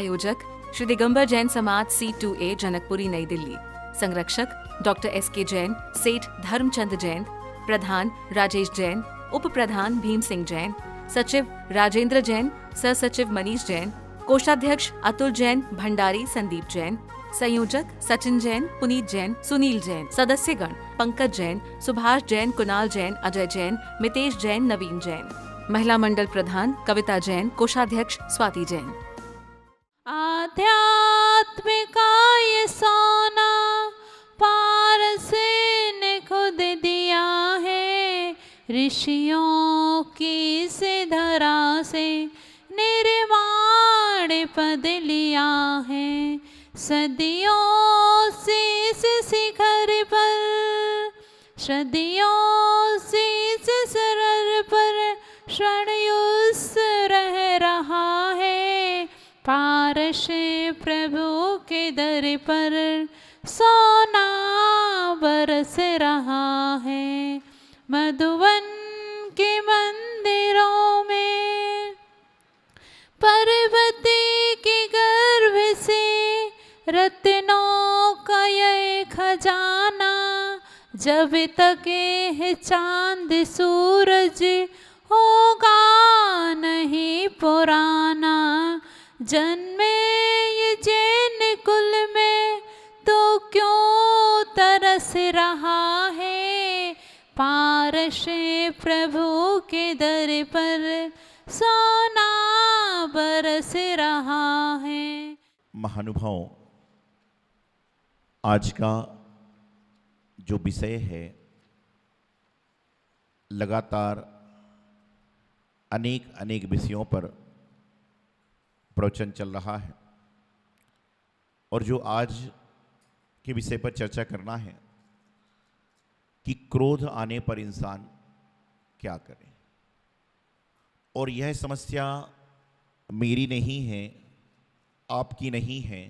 आयोजक श्री दिगंबर जैन समाज सी टू ए जनकपुरी नई दिल्ली संरक्षक डॉक्टर एस के जैन सेठ धर्मचंद जैन प्रधान राजेश जैन उप प्रधान भीम सिंह जैन सचिव राजेंद्र जैन सह सचिव मनीष जैन कोषाध्यक्ष अतुल जैन भंडारी संदीप जैन संयोजक सचिन जैन पुनीत जैन सुनील जैन सदस्यगण पंकज जैन सुभाष जैन कुणाल जैन अजय जैन मितेश जैन नवीन जैन महिला मंडल प्रधान कविता जैन कोषाध्यक्ष स्वाति जैन आध्यात्म का ये सोना पारस ने खुद दिया है ऋषियों की से धरा से निर्माण पद लिया है सदियों से इस शिखर पर सदियों से इस सरल पर क्षण लाशें प्रभु के दर पर सोना बरस रहा है मधुवन के मंदिरों में पर्वती के गर्भ से रत्नों का ये खजाना जब तक है चांद सूरज होगा नहीं पुराना जन रहा है पारस प्रभु के दर पर सोना बरस रहा है महानुभाव आज का जो विषय है लगातार अनेक अनेक विषयों पर प्रवचन चल रहा है और जो आज के विषय पर चर्चा करना है कि क्रोध आने पर इंसान क्या करे और यह समस्या मेरी नहीं है आपकी नहीं है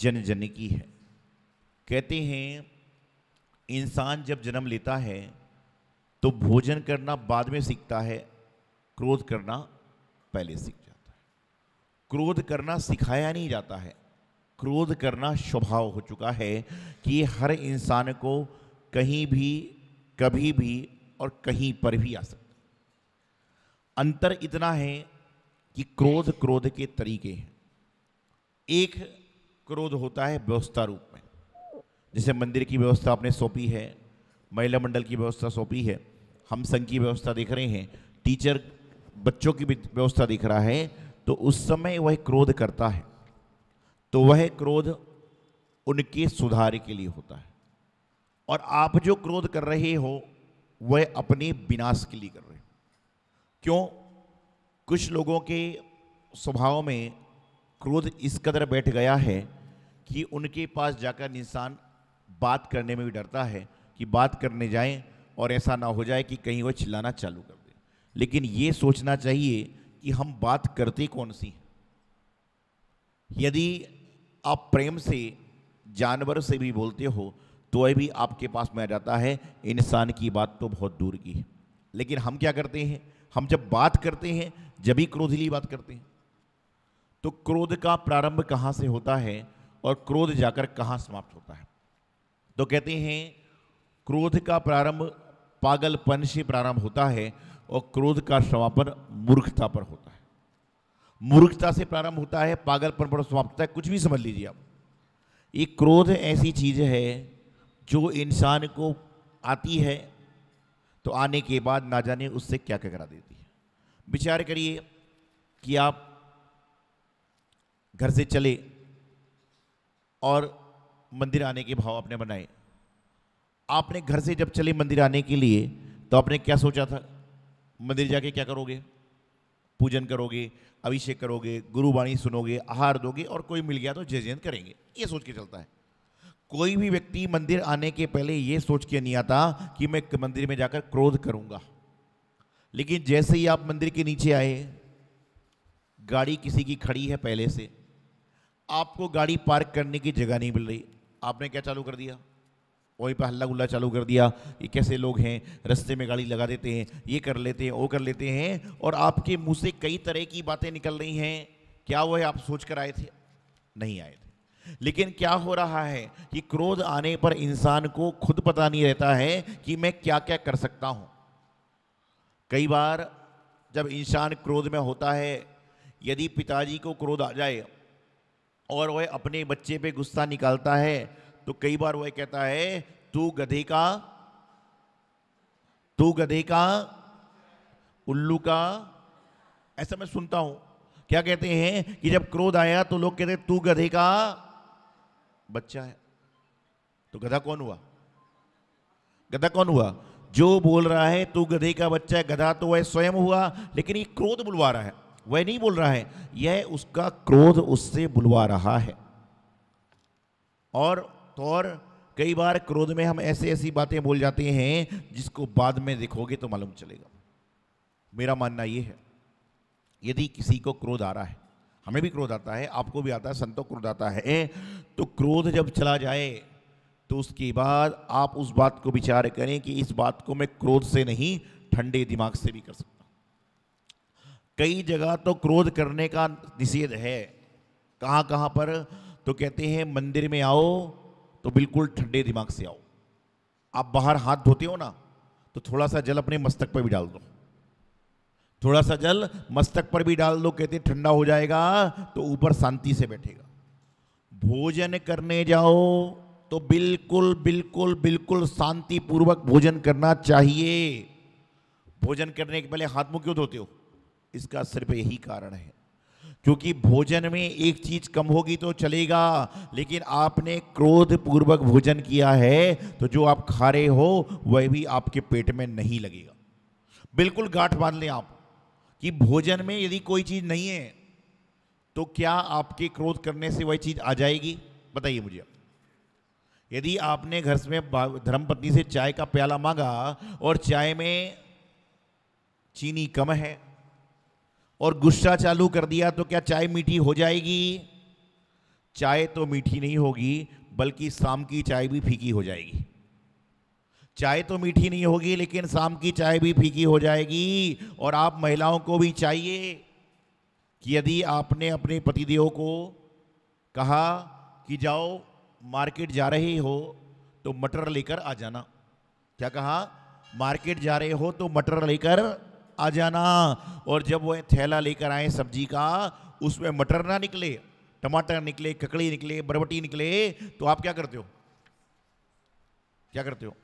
जन जन की है कहते हैं इंसान जब जन्म लेता है तो भोजन करना बाद में सीखता है क्रोध करना पहले सीख जाता है क्रोध करना सिखाया नहीं जाता है क्रोध करना स्वभाव हो चुका है कि हर इंसान को कहीं भी कभी भी और कहीं पर भी आ सकता अंतर इतना है कि क्रोध क्रोध के तरीके हैं एक क्रोध होता है व्यवस्था रूप में जैसे मंदिर की व्यवस्था आपने सौंपी है महिला मंडल की व्यवस्था सौंपी है हम संघ की व्यवस्था देख रहे हैं टीचर बच्चों की भी व्यवस्था देख रहा है तो उस समय वह क्रोध करता है तो वह क्रोध उनके सुधार के लिए होता है और आप जो क्रोध कर रहे हो वह अपने विनाश के लिए कर रहे हो क्यों कुछ लोगों के स्वभाव में क्रोध इस कदर बैठ गया है कि उनके पास जाकर इंसान बात करने में भी डरता है कि बात करने जाएं और ऐसा ना हो जाए कि कहीं वो चिल्लाना चालू कर दे लेकिन ये सोचना चाहिए कि हम बात करते कौन सी हैं यदि आप प्रेम से जानवर से भी बोलते हो तो भी आपके पास में आ जाता है इंसान की बात तो बहुत दूर की है लेकिन हम क्या करते हैं हम जब बात करते हैं जब ही क्रोधिली बात करते हैं तो क्रोध का प्रारंभ कहाँ से होता है और क्रोध जाकर कहाँ समाप्त होता है तो कहते हैं क्रोध का प्रारंभ पागलपन से प्रारंभ होता है और क्रोध का समापन मूर्खता पर होता है मूर्खता से प्रारंभ होता है पागलपन पर समाप्त होता है कुछ भी समझ लीजिए आप ये क्रोध ऐसी चीज है जो इंसान को आती है तो आने के बाद ना जाने उससे क्या क्या करा देती है विचार करिए कि आप घर से चले और मंदिर आने के भाव आपने बनाए आपने घर से जब चले मंदिर आने के लिए तो आपने क्या सोचा था मंदिर जाके क्या करोगे पूजन करोगे अभिषेक करोगे गुरुवाणी सुनोगे आहार दोगे और कोई मिल गया तो जय जयंत करेंगे ये सोच के चलता है कोई भी व्यक्ति मंदिर आने के पहले ये सोच के नहीं आता कि मैं मंदिर में जाकर क्रोध करूंगा लेकिन जैसे ही आप मंदिर के नीचे आए गाड़ी किसी की खड़ी है पहले से आपको गाड़ी पार्क करने की जगह नहीं मिल रही आपने क्या चालू कर दिया वहीं पर हल्ला गुल्ला चालू कर दिया कि कैसे लोग हैं रस्ते में गाड़ी लगा देते हैं ये कर लेते हैं वो कर लेते हैं और आपके मुंह से कई तरह की बातें निकल रही हैं क्या वो है आप सोच कर आए थे नहीं आए थे लेकिन क्या हो रहा है कि क्रोध आने पर इंसान को खुद पता नहीं रहता है कि मैं क्या क्या कर सकता हूं कई बार जब इंसान क्रोध में होता है यदि पिताजी को क्रोध आ जाए और वह अपने बच्चे पे गुस्सा निकालता है तो कई बार वह कहता है तू गधे का तू गधे का उल्लू का ऐसा मैं सुनता हूं क्या कहते हैं कि जब क्रोध आया तो लोग कहते तू गधे का बच्चा है तो गधा कौन हुआ गधा कौन हुआ जो बोल रहा है तू गधे का बच्चा है गधा तो वह स्वयं हुआ लेकिन ये क्रोध बुलवा रहा है वह नहीं बोल रहा है यह उसका क्रोध उससे बुलवा रहा है और तो और कई बार क्रोध में हम ऐसे ऐसी बातें बोल जाते हैं जिसको बाद में देखोगे तो मालूम चलेगा मेरा मानना यह है यदि किसी को क्रोध आ रहा है हमें भी क्रोध आता है आपको भी आता है संतों क्रोध आता है तो क्रोध जब चला जाए तो उसके बाद आप उस बात को विचार करें कि इस बात को मैं क्रोध से नहीं ठंडे दिमाग से भी कर सकता कई जगह तो क्रोध करने का निषेध है कहाँ कहाँ पर तो कहते हैं मंदिर में आओ तो बिल्कुल ठंडे दिमाग से आओ आप बाहर हाथ धोते हो ना तो थोड़ा सा जल अपने मस्तक पर भी डाल दो थोड़ा सा जल मस्तक पर भी डाल दो कहते ठंडा हो जाएगा तो ऊपर शांति से बैठेगा भोजन करने जाओ तो बिल्कुल बिल्कुल बिल्कुल शांति पूर्वक भोजन करना चाहिए भोजन करने के पहले हाथ मुंह क्यों धोते हो इसका सिर्फ यही कारण है क्योंकि भोजन में एक चीज कम होगी तो चलेगा लेकिन आपने क्रोध पूर्वक भोजन किया है तो जो आप खा रहे हो वह भी आपके पेट में नहीं लगेगा बिल्कुल गांठ बांध लें आप कि भोजन में यदि कोई चीज नहीं है तो क्या आपके क्रोध करने से वह चीज आ जाएगी बताइए मुझे यदि आपने घर में धर्मपत्नी से चाय का प्याला मांगा और चाय में चीनी कम है और गुस्सा चालू कर दिया तो क्या चाय मीठी हो जाएगी चाय तो मीठी नहीं होगी बल्कि शाम की चाय भी फीकी हो जाएगी चाय तो मीठी नहीं होगी लेकिन शाम की चाय भी फीकी हो जाएगी और आप महिलाओं को भी चाहिए कि यदि आपने अपने पतिदेव को कहा कि जाओ मार्केट जा रहे हो तो मटर लेकर आ जाना क्या कहा मार्केट जा रहे हो तो मटर लेकर आ जाना और जब वह थैला लेकर आए सब्जी का उसमें मटर ना निकले टमाटर निकले ककड़ी निकले बरबटी निकले तो आप क्या करते हो क्या करते हो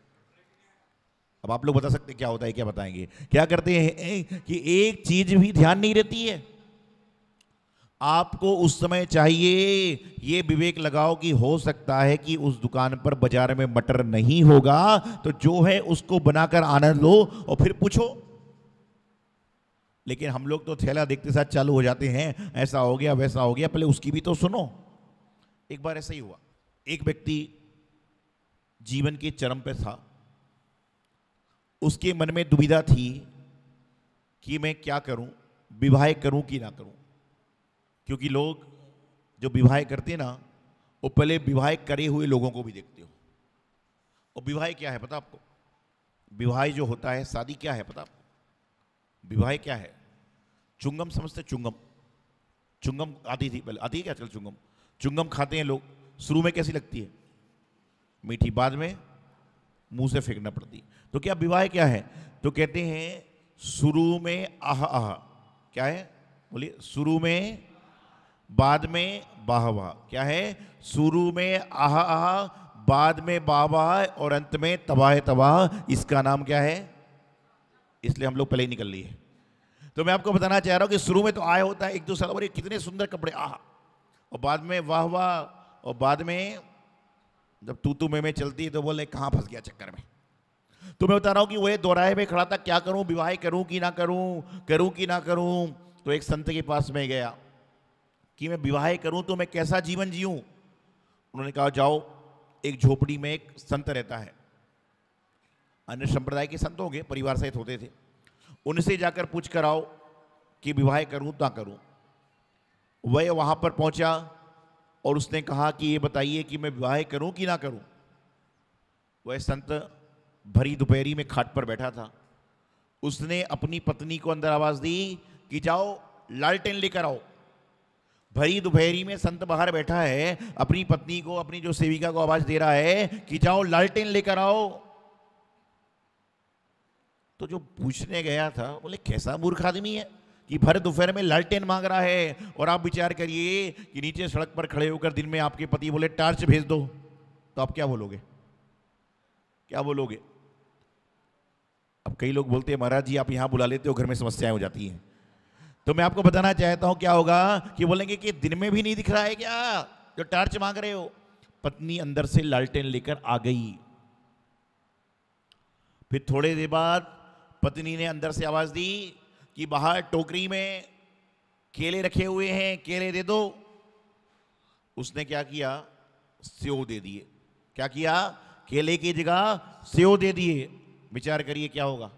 अब आप लोग बता सकते क्या होता है क्या बताएंगे क्या करते हैं कि एक चीज भी ध्यान नहीं रहती है आपको उस समय चाहिए ये विवेक लगाओ कि हो सकता है कि उस दुकान पर बाजार में मटर नहीं होगा तो जो है उसको बनाकर आनंद लो और फिर पूछो लेकिन हम लोग तो थैला देखते साथ चालू हो जाते हैं ऐसा हो गया वैसा हो गया पहले उसकी भी तो सुनो एक बार ऐसा ही हुआ एक व्यक्ति जीवन के चरम पे था उसके मन में दुविधा थी कि मैं क्या करूं विवाह करूं कि ना करूं क्योंकि लोग जो विवाह करते ना वो पहले विवाह करे हुए लोगों को भी देखते हो और विवाह क्या है पता आपको विवाह जो होता है शादी क्या है पता आपको विवाह क्या है चुंगम समझते चुंगम चुंगम आती थी पहले आती है क्या चल चुंगम चुंगम खाते हैं लोग शुरू में कैसी लगती है मीठी बाद में मुंह से फेंकना पड़ती तो क्या विवाह क्या है तो कहते हैं शुरू में आह आह क्या है बोलिए शुरू में बाद में बाह वाह क्या है शुरू में आह आह बाद में बाह वाह और अंत में तबाह तबाह इसका नाम क्या है इसलिए हम लोग पहले ही निकल लिए तो मैं आपको बताना चाह रहा हूं कि शुरू में तो आया होता है एक दूसरा और कितने सुंदर कपड़े आह और बाद में वाह वाह और बाद में जब तू तू में, चलती है तो बोले कहाँ फंस गया चक्कर में तो मैं बता रहा हूँ कि वह दोराहे में खड़ा था क्या करूँ विवाह करूँ कि ना करूँ करूँ कि ना करूँ तो एक संत के पास में गया कि मैं विवाह करूँ तो मैं कैसा जीवन जीऊँ उन्होंने कहा जाओ एक झोपड़ी में एक संत रहता है अन्य संप्रदाय के संत होंगे परिवार सहित होते थे उनसे जाकर पूछ कर आओ कि विवाह करूँ ना करूँ वह वहाँ पर पहुँचा और उसने कहा कि ये बताइए कि मैं विवाह करूं कि ना करूं वह संत भरी दोपहरी में खाट पर बैठा था उसने अपनी पत्नी को अंदर आवाज़ दी कि जाओ लालटेन लेकर आओ भरी दोपहरी में संत बाहर बैठा है अपनी पत्नी को अपनी जो सेविका को आवाज़ दे रहा है कि जाओ लालटेन लेकर आओ तो जो पूछने गया था बोले कैसा मूर्ख आदमी है कि भर दोपहर में लालटेन मांग रहा है और आप विचार करिए कि नीचे सड़क पर खड़े होकर दिन में आपके पति बोले टार्च भेज दो तो आप क्या बोलोगे क्या बोलोगे अब कई लोग बोलते हैं महाराज जी आप यहां बुला लेते हो घर में समस्याएं हो जाती हैं तो मैं आपको बताना चाहता हूं क्या होगा कि बोलेंगे कि दिन में भी नहीं दिख रहा है क्या जो टार्च मांग रहे हो पत्नी अंदर से लालटेन लेकर आ गई फिर थोड़ी देर बाद पत्नी ने अंदर से आवाज दी कि बाहर टोकरी में केले रखे हुए हैं केले दे दो उसने क्या किया सेव दे दिए क्या किया केले की जगह सेव दे दिए विचार करिए क्या होगा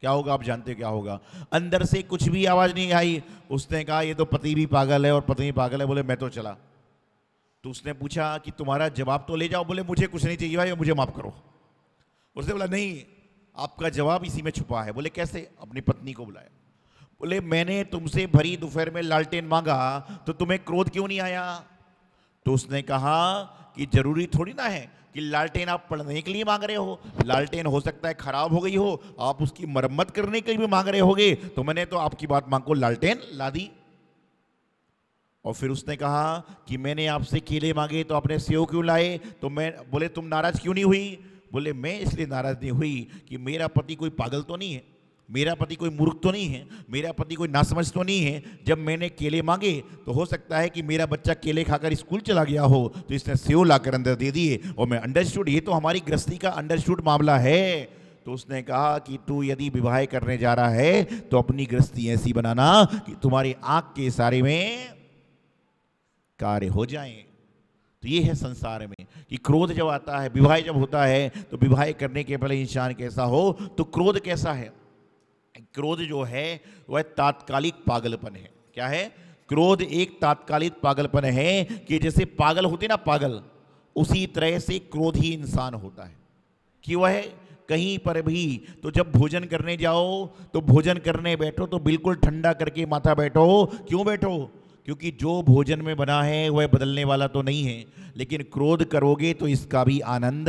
क्या होगा आप जानते क्या होगा अंदर से कुछ भी आवाज नहीं आई उसने कहा ये तो पति भी पागल है और पत्नी पागल है बोले मैं तो चला तो उसने पूछा कि तुम्हारा जवाब तो ले जाओ बोले मुझे कुछ नहीं चाहिए भाई मुझे माफ करो उसने बोला नहीं आपका जवाब इसी में छुपा है बोले कैसे अपनी पत्नी को बुलाया बोले मैंने तुमसे भरी दोपहर में लालटेन मांगा तो तुम्हें क्रोध क्यों नहीं आया तो उसने कहा कि जरूरी थोड़ी ना है कि लालटेन आप पढ़ने के लिए मांग रहे हो लालटेन हो सकता है खराब हो गई हो आप उसकी मरम्मत करने के लिए भी मांग रहे होगे तो मैंने तो आपकी बात मांग को लालटेन ला दी और फिर उसने कहा कि मैंने आपसे केले मांगे तो आपने सेव क्यों लाए तो मैं बोले तुम नाराज क्यों नहीं हुई बोले मैं इसलिए नाराज़ नहीं हुई कि मेरा पति कोई पागल तो नहीं है मेरा पति कोई मूर्ख तो नहीं है मेरा पति कोई नासमझ तो नहीं है जब मैंने केले मांगे तो हो सकता है कि मेरा बच्चा केले खाकर स्कूल चला गया हो तो इसने सेव लाकर अंदर दे दिए और मैं अंडरस्टूड ये तो हमारी गृहस्थी का अंडरस्टूड मामला है तो उसने कहा कि तू यदि विवाह करने जा रहा है तो अपनी गृहस्थी ऐसी बनाना कि तुम्हारी आंख के सारे में कार्य हो जाएं तो ये है संसार में कि क्रोध जब आता है विवाह जब होता है तो विवाह करने के पहले इंसान कैसा हो तो क्रोध कैसा है क्रोध जो है वह तात्कालिक पागलपन है क्या है क्रोध एक तात्कालिक पागलपन है कि जैसे पागल होते ना पागल उसी तरह से क्रोध ही इंसान होता है कि वह कहीं पर भी तो जब भोजन करने जाओ तो भोजन करने बैठो तो बिल्कुल ठंडा करके माथा बैठो क्यों बैठो क्योंकि जो भोजन में बना है वह बदलने वाला तो नहीं है लेकिन क्रोध करोगे तो इसका भी आनंद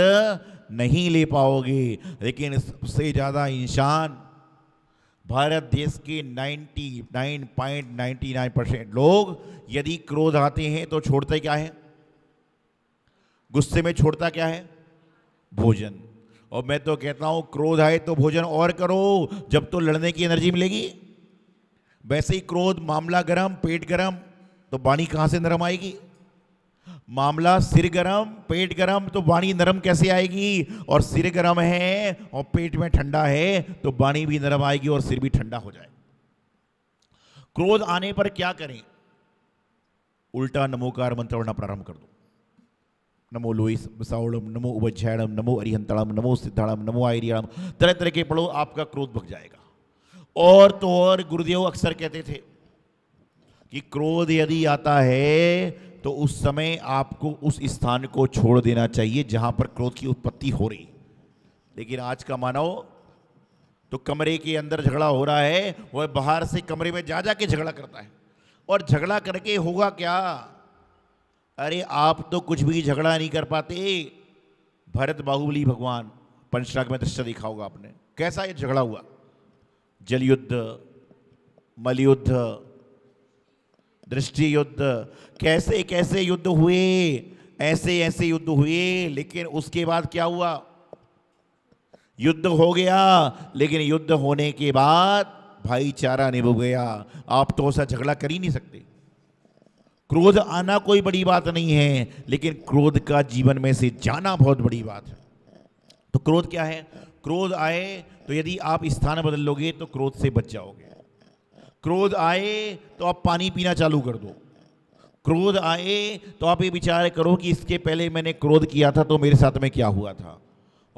नहीं ले पाओगे लेकिन सबसे ज़्यादा इंसान भारत देश के 99.99 परसेंट लोग यदि क्रोध आते हैं तो छोड़ते क्या है गुस्से में छोड़ता क्या है भोजन और मैं तो कहता हूं क्रोध आए तो भोजन और करो जब तो लड़ने की एनर्जी मिलेगी वैसे ही क्रोध मामला गरम पेट गरम तो वाणी कहां से नरम आएगी मामला सिर गरम पेट गरम तो वाणी नरम कैसे आएगी और सिर गरम है और पेट में ठंडा है तो वाणी भी नरम आएगी और सिर भी ठंडा हो जाए क्रोध आने पर क्या करें उल्टा नमोकार मंत्र पढ़ना प्रारंभ कर दो नमो लोई बसावड़म नमो उबज्झायणम नमो अरिहंतड़म नमो सिद्धाणम नमो आयरियाणम तरह तरह के पढ़ो आपका क्रोध भग जाएगा और तो और गुरुदेव अक्सर कहते थे कि क्रोध यदि आता है तो उस समय आपको उस स्थान को छोड़ देना चाहिए जहाँ पर क्रोध की उत्पत्ति हो रही लेकिन आज का मानव तो कमरे के अंदर झगड़ा हो रहा है वह बाहर से कमरे में जा जा के झगड़ा करता है और झगड़ा करके होगा क्या अरे आप तो कुछ भी झगड़ा नहीं कर पाते भरत बाहुबली भगवान पंचराग में दृश्य दिखा होगा आपने कैसा ये झगड़ा हुआ जलयुद्ध मलयुद्ध दृष्टि युद्ध कैसे कैसे युद्ध हुए ऐसे ऐसे युद्ध हुए लेकिन उसके बाद क्या हुआ युद्ध हो गया लेकिन युद्ध होने के बाद भाईचारा निभ गया आप तो ऐसा झगड़ा कर ही नहीं सकते क्रोध आना कोई बड़ी बात नहीं है लेकिन क्रोध का जीवन में से जाना बहुत बड़ी बात है तो क्रोध क्या है क्रोध आए तो यदि आप स्थान बदल लोगे तो क्रोध से बच जाओगे क्रोध आए तो आप पानी पीना चालू कर दो क्रोध आए तो आप ये विचार करो कि इसके पहले मैंने क्रोध किया था तो मेरे साथ में क्या हुआ था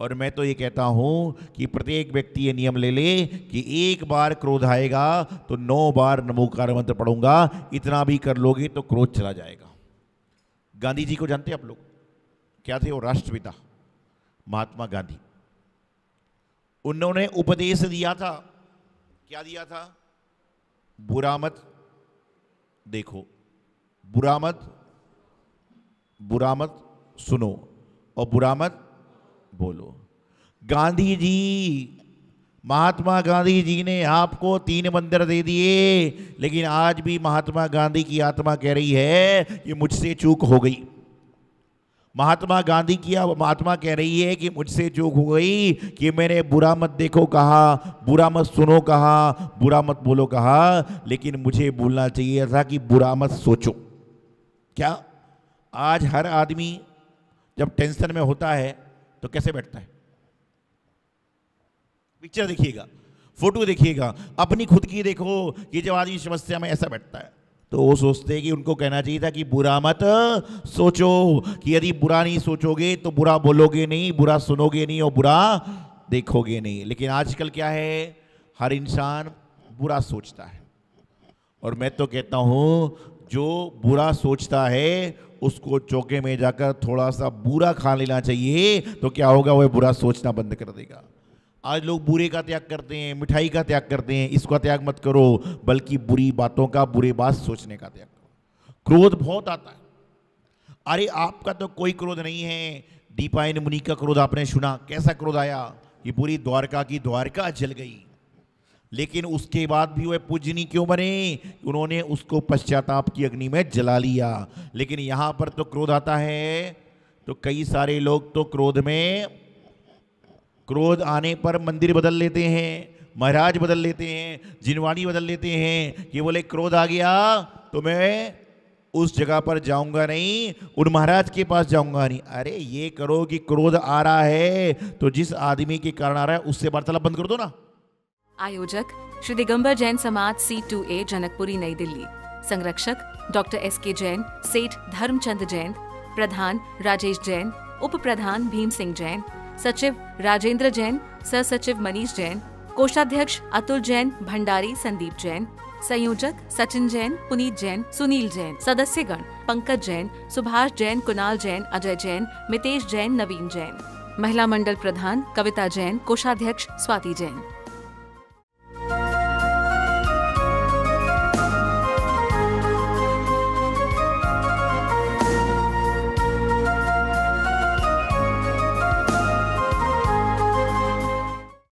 और मैं तो ये कहता हूं कि प्रत्येक व्यक्ति ये नियम ले ले कि एक बार क्रोध आएगा तो नौ बार नमोकार मंत्र पढ़ूंगा इतना भी कर लोगे तो क्रोध चला जाएगा गांधी जी को जानते आप लोग क्या थे वो राष्ट्रपिता महात्मा गांधी उन्होंने उपदेश दिया था क्या दिया था बुरा मत देखो बुरा मत बुरा मत सुनो और बुरा मत बोलो गांधी जी महात्मा गांधी जी ने आपको तीन मंदिर दे दिए लेकिन आज भी महात्मा गांधी की आत्मा कह रही है कि मुझसे चूक हो गई महात्मा गांधी की अब महात्मा कह रही है कि मुझसे जो हो गई कि मैंने बुरा मत देखो कहा बुरा मत सुनो कहा बुरा मत बोलो कहा लेकिन मुझे बोलना चाहिए था कि बुरा मत सोचो क्या आज हर आदमी जब टेंशन में होता है तो कैसे बैठता है पिक्चर देखिएगा फोटो देखिएगा अपनी खुद की देखो कि जब आदमी समस्या में ऐसा बैठता है तो वो सोचते हैं कि उनको कहना चाहिए था कि बुरा मत सोचो कि यदि बुरा नहीं सोचोगे तो बुरा बोलोगे नहीं बुरा सुनोगे नहीं और बुरा देखोगे नहीं लेकिन आजकल क्या है हर इंसान बुरा सोचता है और मैं तो कहता हूँ जो बुरा सोचता है उसको चौके में जाकर थोड़ा सा बुरा खा लेना चाहिए तो क्या होगा वह बुरा सोचना बंद कर देगा आज लोग बुरे का त्याग करते हैं मिठाई का त्याग करते हैं इसका त्याग मत करो बल्कि बुरी बातों का बुरे बात सोचने का त्याग करो क्रोध बहुत आता है अरे आपका तो कोई क्रोध नहीं है दीपायन मुनि का क्रोध आपने सुना कैसा क्रोध आया ये पूरी द्वारका की द्वारका जल गई लेकिन उसके बाद भी वह पूजनी क्यों बने उन्होंने उसको पश्चाताप की अग्नि में जला लिया लेकिन यहाँ पर तो क्रोध आता है तो कई सारे लोग तो क्रोध में क्रोध आने पर मंदिर बदल लेते हैं महाराज बदल लेते हैं जिनवाणी बदल लेते हैं कि बोले क्रोध आ गया तो मैं उस जगह पर जाऊंगा नहीं उन महाराज के पास जाऊंगा नहीं अरे ये करो कि क्रोध आ रहा है तो जिस आदमी के कारण आ रहा है उससे वार्तालाप बंद कर दो ना आयोजक श्री दिगंबर जैन समाज सी टू ए जनकपुरी नई दिल्ली संरक्षक डॉक्टर एस के जैन सेठ धर्मचंद जैन प्रधान राजेश जैन उप प्रधान भीम सिंह जैन सचिव राजेंद्र जैन सह सचिव मनीष जैन कोषाध्यक्ष अतुल जैन भंडारी संदीप जैन संयोजक सचिन जैन पुनीत जैन सुनील जैन सदस्यगण पंकज जैन सुभाष जैन कुणाल जैन अजय जैन मितेश जैन नवीन जैन महिला मंडल प्रधान कविता जैन कोषाध्यक्ष स्वाति जैन